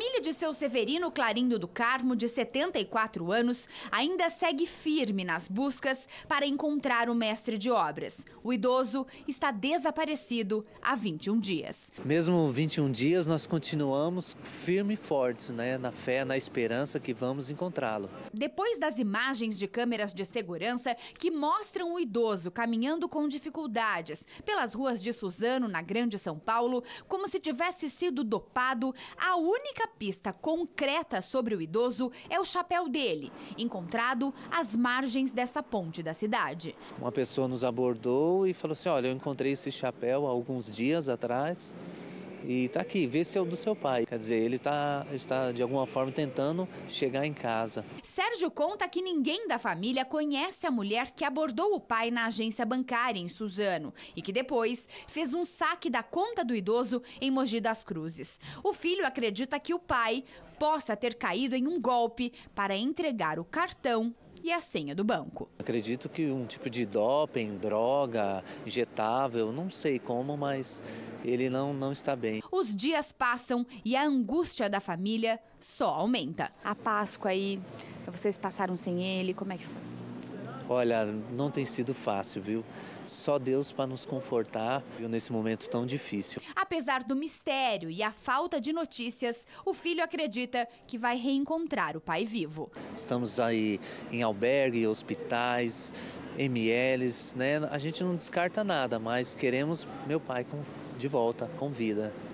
família de seu Severino Clarindo do Carmo, de 74 anos, ainda segue firme nas buscas para encontrar o mestre de obras. O idoso está desaparecido há 21 dias. Mesmo 21 dias, nós continuamos firme e fortes, né? Na fé, na esperança que vamos encontrá-lo. Depois das imagens de câmeras de segurança que mostram o idoso caminhando com dificuldades pelas ruas de Suzano, na Grande São Paulo, como se tivesse sido dopado, a única pista concreta sobre o idoso é o chapéu dele, encontrado às margens dessa ponte da cidade. Uma pessoa nos abordou e falou assim: Olha, eu encontrei esse chapéu há alguns dias atrás e está aqui, vê se é o do seu pai. Quer dizer, ele tá, está de alguma forma tentando chegar em casa. Sérgio conta que ninguém da família conhece a mulher que abordou o pai na agência bancária em Suzano e que depois fez um saque da conta do idoso em Mogi das Cruzes. O filho acredita que o pai possa ter caído em um golpe para entregar o cartão e a senha do banco. Acredito que um tipo de doping, droga, injetável, não sei como, mas ele não, não está bem. Os dias passam e a angústia da família só aumenta. A Páscoa aí, vocês passaram sem ele, como é que foi? Olha, não tem sido fácil, viu? Só Deus para nos confortar viu, nesse momento tão difícil. Apesar do mistério e a falta de notícias, o filho acredita que vai reencontrar o pai vivo. Estamos aí em albergue, hospitais, MLs, né? A gente não descarta nada, mas queremos meu pai com, de volta, com vida.